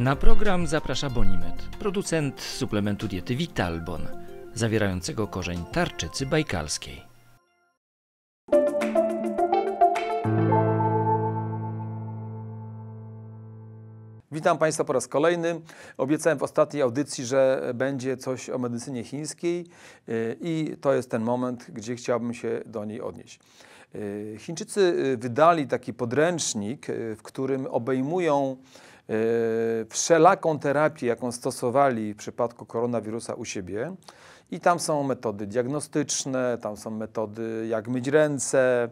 Na program zaprasza Bonimet, producent suplementu diety Vitalbon, zawierającego korzeń tarczycy bajkalskiej. Witam Państwa po raz kolejny. Obiecałem w ostatniej audycji, że będzie coś o medycynie chińskiej y, i to jest ten moment, gdzie chciałbym się do niej odnieść. Y, Chińczycy y, wydali taki podręcznik, w którym obejmują Y, wszelaką terapię, jaką stosowali w przypadku koronawirusa u siebie. I tam są metody diagnostyczne, tam są metody jak myć ręce,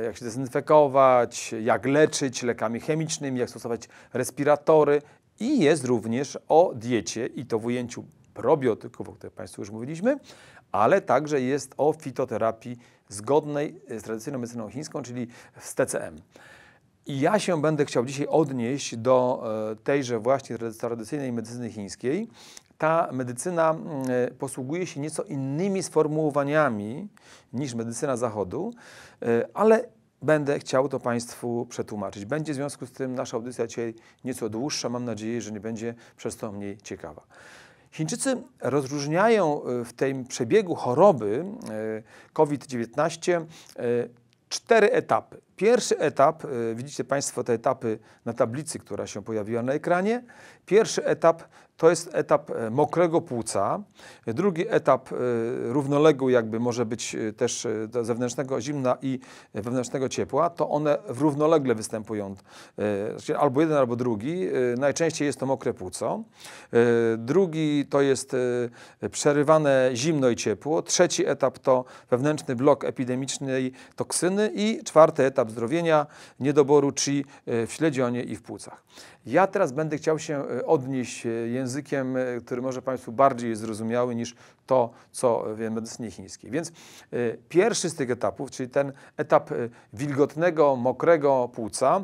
y, jak się dezynfekować, jak leczyć lekami chemicznymi, jak stosować respiratory. I jest również o diecie i to w ujęciu probiotyków, o których Państwu już mówiliśmy, ale także jest o fitoterapii zgodnej z tradycyjną medycyną chińską, czyli z TCM. I ja się będę chciał dzisiaj odnieść do e, tejże właśnie tradycyjnej medycyny chińskiej. Ta medycyna mm, e, posługuje się nieco innymi sformułowaniami niż medycyna zachodu, e, ale Będę chciał to Państwu przetłumaczyć. Będzie w związku z tym nasza audycja dzisiaj nieco dłuższa. Mam nadzieję, że nie będzie przez to mniej ciekawa. Chińczycy rozróżniają w tym przebiegu choroby COVID-19 cztery etapy. Pierwszy etap, y, widzicie Państwo te etapy na tablicy, która się pojawiła na ekranie. Pierwszy etap to jest etap e, mokrego płuca. Drugi etap e, równoległy jakby może być e, też do zewnętrznego zimna i wewnętrznego ciepła. To one równolegle występują. Znaczy albo jeden, albo drugi. Najczęściej jest to mokre płuco. Drugi to jest przerywane zimno i ciepło. Trzeci etap to wewnętrzny blok epidemicznej toksyny i czwarty etap zdrowienia, niedoboru czyli w śledzionie i w płucach. Ja teraz będę chciał się e, odnieść e, językiem, e, który może Państwu bardziej jest zrozumiały niż to, co w medycynie chińskiej. Więc pierwszy z tych etapów, czyli ten etap wilgotnego, mokrego płuca,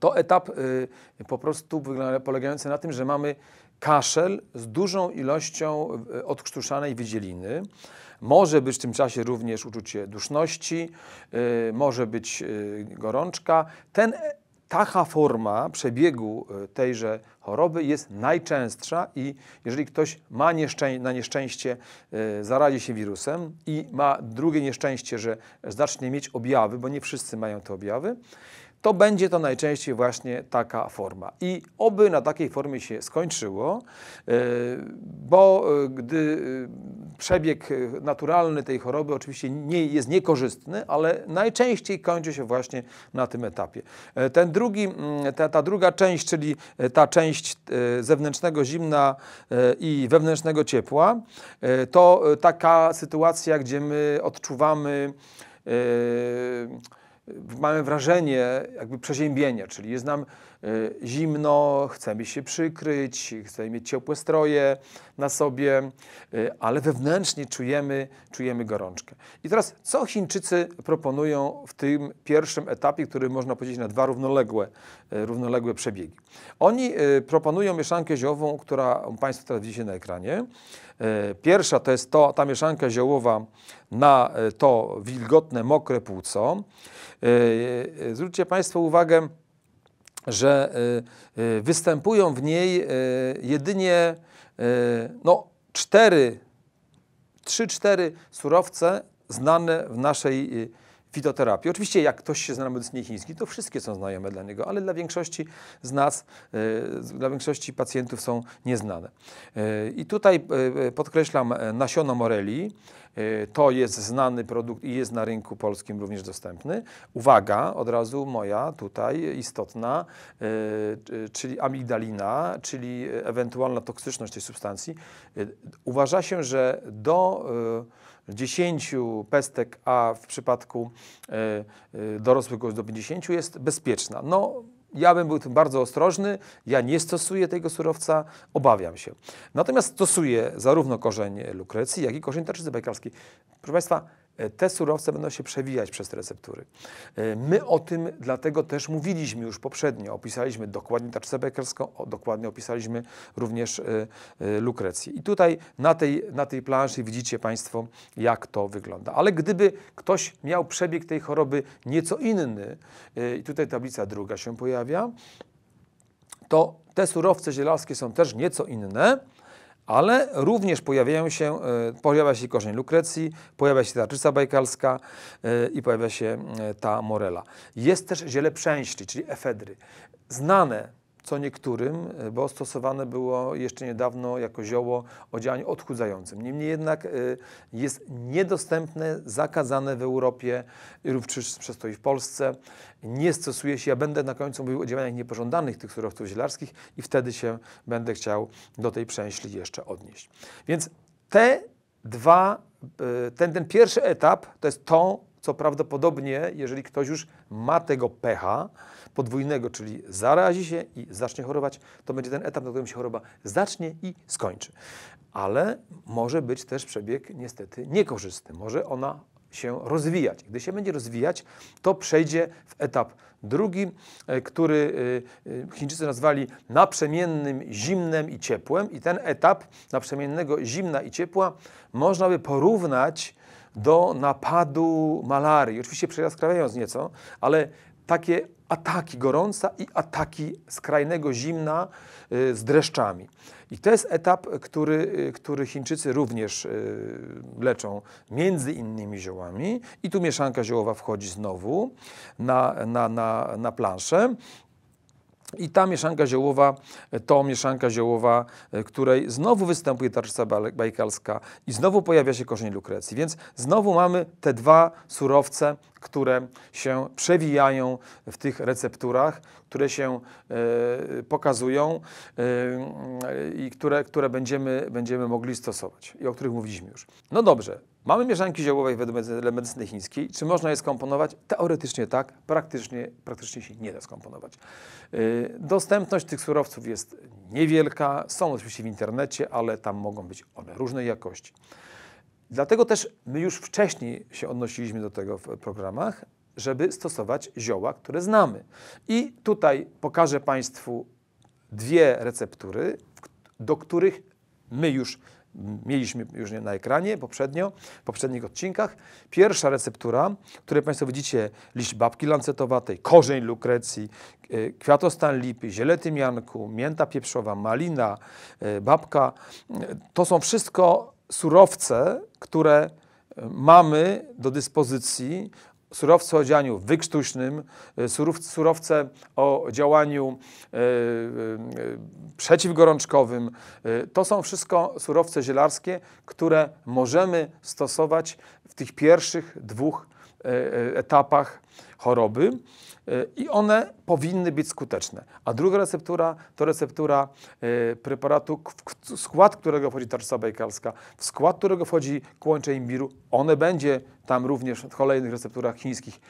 to etap po prostu polegający na tym, że mamy kaszel z dużą ilością odkrztuszanej wydzieliny. Może być w tym czasie również uczucie duszności, może być gorączka. Ten taka forma przebiegu e, tejże choroby jest najczęstsza i jeżeli ktoś ma nieszczę na nieszczęście e, zarazi się wirusem i ma drugie nieszczęście, że zacznie mieć objawy, bo nie wszyscy mają te objawy, to będzie to najczęściej właśnie taka forma. I oby na takiej formie się skończyło, e, bo e, gdy e, przebieg naturalny tej choroby oczywiście nie, jest niekorzystny, ale najczęściej kończy się właśnie na tym etapie. Ten drugi, ta, ta druga część, czyli ta część zewnętrznego zimna i wewnętrznego ciepła, to taka sytuacja, gdzie my odczuwamy mamy wrażenie jakby przeziębienia, czyli jest nam E, zimno, chcemy się przykryć, chcemy mieć ciepłe stroje na sobie, e, ale wewnętrznie czujemy, czujemy gorączkę. I teraz, co Chińczycy proponują w tym pierwszym etapie, który można podzielić na dwa równoległe, e, równoległe przebiegi? Oni proponują mieszankę ziołową, która Państwo teraz widzicie na ekranie. Pierwsza to jest to, ta mieszanka ziołowa na to wilgotne, mokre płuco. Zwróćcie Państwo uwagę, że y, y, występują w niej y, jedynie no, cztery, trzy, cztery surowce znane w naszej fitoterapii. Oczywiście jak ktoś się zna na medycynie chińskiej, to wszystkie są znajome dla niego, ale dla większości z nas, e, dla większości pacjentów są nieznane. E, I tutaj e, podkreślam nasiona moreli, to jest znany produkt i jest na rynku polskim również dostępny. Uwaga, od razu moja tutaj istotna, czyli amigdalina, czyli ewentualna toksyczność tej substancji. Uważa się, że do 10 pestek, a w przypadku e, e, dorosłych gość do 50 jest bezpieczna. No, ja bym był tym bardzo ostrożny, ja nie stosuję tego surowca, obawiam się. Natomiast stosuję zarówno korzeń lukrecji, jak i korzeń tarczycy bajkarskiej. Proszę Państwa, E, te surowce będą się przewijać przez te receptury. E, my o tym dlatego też mówiliśmy już poprzednio. Opisaliśmy dokładnie tarczę bekerską, dokładnie opisaliśmy również e, lukrecję. I tutaj na tej, na tej planszy widzicie Państwo, jak to wygląda. Ale gdyby ktoś miał przebieg tej choroby nieco inny, i tutaj tablica druga się pojawia, to te surowce zielarskie są też nieco inne, ale również pojawiają się, e, pojawia się korzeń lukrecji, pojawia się tarczyca czysta bajkalska e, i pojawia się e, ta morela. Jest też ziele przęśli, czyli efedry. Znane co niektórym, e, bo stosowane było jeszcze niedawno jako zioło o działaniu odchudzającym. Niemniej jednak e, jest niedostępne, zakazane w Europie, również przez to i w Polsce. Nie stosuje się, ja będę na końcu mówił o działaniach niepożądanych tych surowców zielarskich i wtedy się będę chciał do tej przęśli jeszcze odnieść. Więc te dwa, e, ten, ten pierwszy etap to jest to, co prawdopodobnie, jeżeli ktoś już ma tego pecha podwójnego, czyli zarazi się i zacznie chorować, to będzie ten etap, na którym się choroba zacznie i skończy. Ale może być też przebieg niestety niekorzystny. Może ona się rozwijać. Gdy się będzie rozwijać, to przejdzie w etap drugi, e, który e, e, Chińczycy nazwali naprzemiennym zimnem i ciepłem. I ten etap naprzemiennego zimna i ciepła można by porównać do napadu malarii. Oczywiście przejaskrawiając nieco, ale takie ataki gorąca i ataki skrajnego zimna y, z dreszczami. I to jest etap, który, y, który Chińczycy również y, leczą między innymi ziołami. I tu mieszanka ziołowa wchodzi znowu na, na, na, na planszę. I ta mieszanka ziołowa e, to mieszanka ziołowa, e, której znowu występuje tarczyca bajkalska i znowu pojawia się korzeń lukrecji. Więc znowu mamy te dwa surowce, które się przewijają w tych recepturach, które się y, pokazują e, i y, które, które będziemy, będziemy mogli stosować i o których mówiliśmy już. No dobrze, mamy mieszanki ziołowej według medycyny chińskiej. Czy można je skomponować? Teoretycznie tak, praktycznie, praktycznie się nie da skomponować. Y, dostępność tych surowców jest niewielka, są oczywiście w internecie, ale tam mogą być one różnej jakości. Dlatego też my już wcześniej się odnosiliśmy do tego w programach, żeby stosować zioła, które znamy. I tutaj pokażę Państwu dwie receptury, do których my już mieliśmy już na ekranie poprzednio, w poprzednich odcinkach. Pierwsza receptura, której Państwo widzicie, liść babki lancetowatej, korzeń lukrecji, e, kwiatostan lipy, ziele tymianku, mięta pieprzowa, malina, e, babka. E, to są wszystko surowce, które e, mamy do dyspozycji, surowce o działaniu wykrztuśnym, e, surowce o działaniu e, przeciwgorączkowym. To są wszystko surowce zielarskie, które możemy stosować w tych pierwszych dwóch E, e, etapach choroby e, i one powinny być skuteczne. A druga receptura to receptura preparatu, w skład którego wchodzi tarczyca bajkalska, w skład którego wchodzi kłończe imbiru. One będzie tam również w kolejnych recepturach chińskich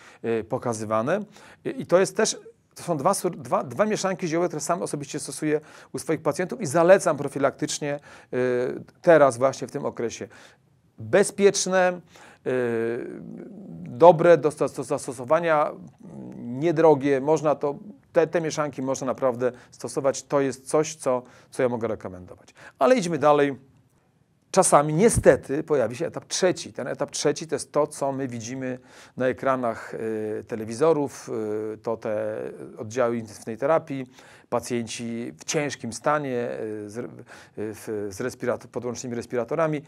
pokazywane. I to jest też to są dwa, dwa, dwa mieszanki ziołek, które sam osobiście stosuję u swoich pacjentów i zalecam profilaktycznie teraz właśnie w tym okresie bezpieczne, Y, dobre do zastosowania, niedrogie, można to, te, te mieszanki można naprawdę stosować. To jest coś, co, co ja mogę rekomendować. Ale idźmy dalej. Czasami niestety pojawi się etap trzeci. Ten etap trzeci to jest to, co my widzimy na ekranach y, telewizorów, y, to te oddziały intensywnej terapii, pacjenci w ciężkim stanie z, z respirator, podłącznymi respiratorami.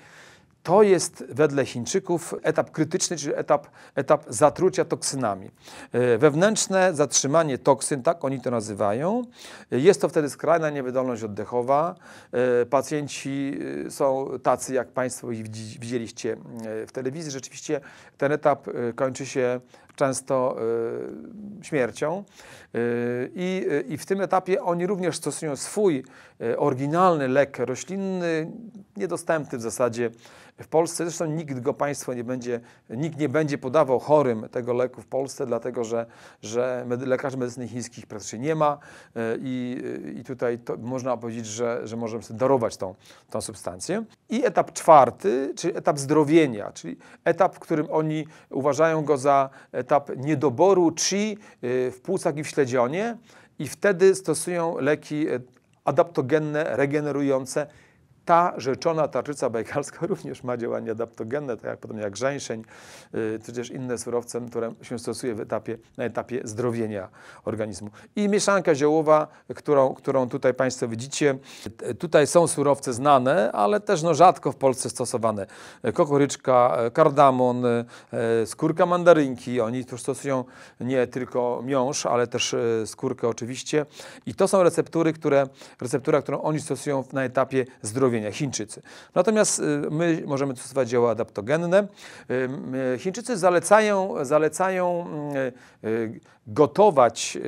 To jest wedle Chińczyków etap krytyczny, czyli etap, etap zatrucia toksynami. E, wewnętrzne zatrzymanie toksyn, tak oni to nazywają. E, jest to wtedy skrajna niewydolność oddechowa. E, pacjenci są tacy, jak Państwo ich widzieliście w telewizji. Rzeczywiście ten etap kończy się często y, śmiercią. Y, I, y, I w tym etapie oni również stosują swój oryginalny lek roślinny, niedostępny w zasadzie w Polsce. Zresztą nikt go państwo nie będzie, nikt nie będzie podawał chorym tego leku w Polsce, dlatego że, że medy, lekarzy medycyny chińskich praktycznie nie ma i, i tutaj można powiedzieć, że, że możemy sobie darować tą, tą substancję. I etap czwarty, czyli etap zdrowienia, czyli etap, w którym oni uważają go za etap niedoboru chi y, w płucach i w śledzionie i wtedy stosują leki y, adaptogenne, regenerujące, ta rzeczona tarczyca bajkalska również ma działanie adaptogenne, tak jak, podobnie jak rzęsień, przecież y, inne surowce, które się stosuje w etapie, na etapie zdrowienia organizmu. I mieszanka ziołowa, którą, którą tutaj Państwo widzicie. Tutaj są surowce znane, ale też no, rzadko w Polsce stosowane. Kokoryczka, e, kardamon, e, skórka mandarynki. Oni tu stosują nie tylko miąż, ale też e, skórkę oczywiście. I to są receptury, które, receptura, którą oni stosują na etapie zdrowienia żywienia, Chińczycy. Natomiast y, my możemy stosować dzieła adaptogenne. Y, y, Chińczycy zalecają, zalecają gotować,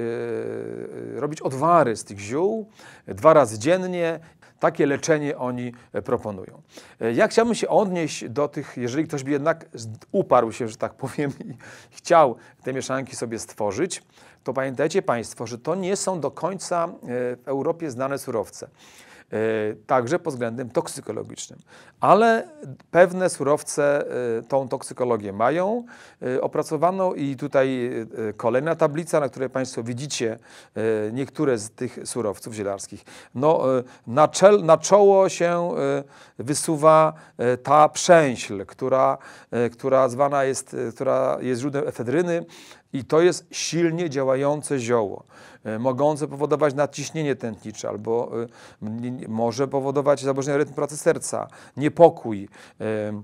robić odwary z tych ziół dwa razy dziennie takie leczenie oni e, proponują. E, ja chciałbym się odnieść do tych, jeżeli ktoś by jednak uparł się, że tak powiem, i chciał te mieszanki sobie stworzyć, to pamiętajcie Państwo, że to nie są do końca e, w Europie znane surowce. Y, także pod względem toksykologicznym. Ale pewne surowce y, tą toksykologię mają. Y, opracowano i tutaj kolejna tablica, na której Państwo widzicie niektóre z tych surowców zielarskich. No, na, czel, na czoło się wysuwa ta przęśl, która, która zwana jest, która jest źródłem efedryny, i to jest silnie działające zioło, e, mogące powodować nadciśnienie tętnicze albo e, może powodować zaburzenia rytmu pracy serca, niepokój. E,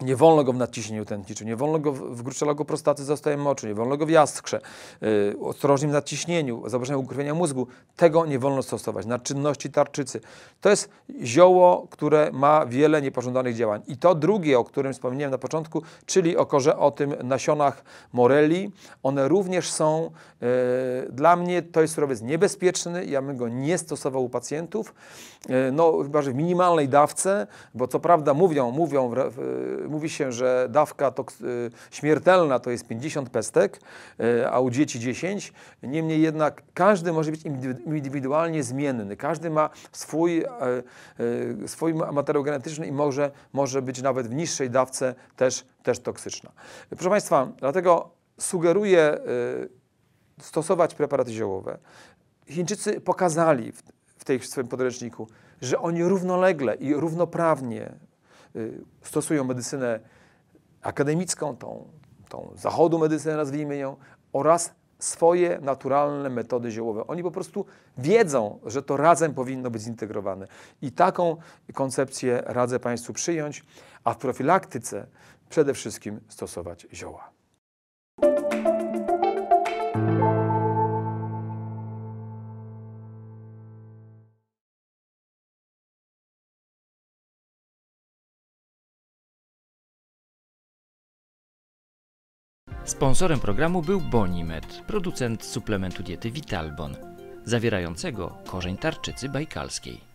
nie wolno go w nadciśnieniu tętniczym, nie wolno go w, w prostaty zastojem moczu, nie wolno go w jaskrze, yy, ostrożnym nadciśnieniu, zaburzeniu ukrwienia mózgu. Tego nie wolno stosować na czynności tarczycy. To jest zioło, które ma wiele niepożądanych działań. I to drugie, o którym wspomniałem na początku, czyli o, korze, o tym nasionach moreli, one również są, yy, dla mnie to jest surowiec niebezpieczny, ja bym go nie stosował u pacjentów, yy, no chyba, że w minimalnej dawce, bo co prawda mówią, mówią w, w mówi się, że dawka y, śmiertelna to jest 50 pestek, y, a u dzieci 10. Niemniej jednak każdy może być indywidualnie zmienny. Każdy ma swój, e, e, swój materiał genetyczny i może, może być nawet w niższej dawce też, też toksyczna. Proszę Państwa, dlatego sugeruję y, stosować preparaty ziołowe. Chińczycy pokazali w, tej, w swoim podręczniku, że oni równolegle i równoprawnie Y, stosują medycynę akademicką, tą, tą zachodu medycynę nazwijmy ją, oraz swoje naturalne metody ziołowe. Oni po prostu wiedzą, że to razem powinno być zintegrowane. I taką koncepcję radzę Państwu przyjąć, a w profilaktyce przede wszystkim stosować zioła. Sponsorem programu był Bonimed, producent suplementu diety Vitalbon, zawierającego korzeń tarczycy bajkalskiej.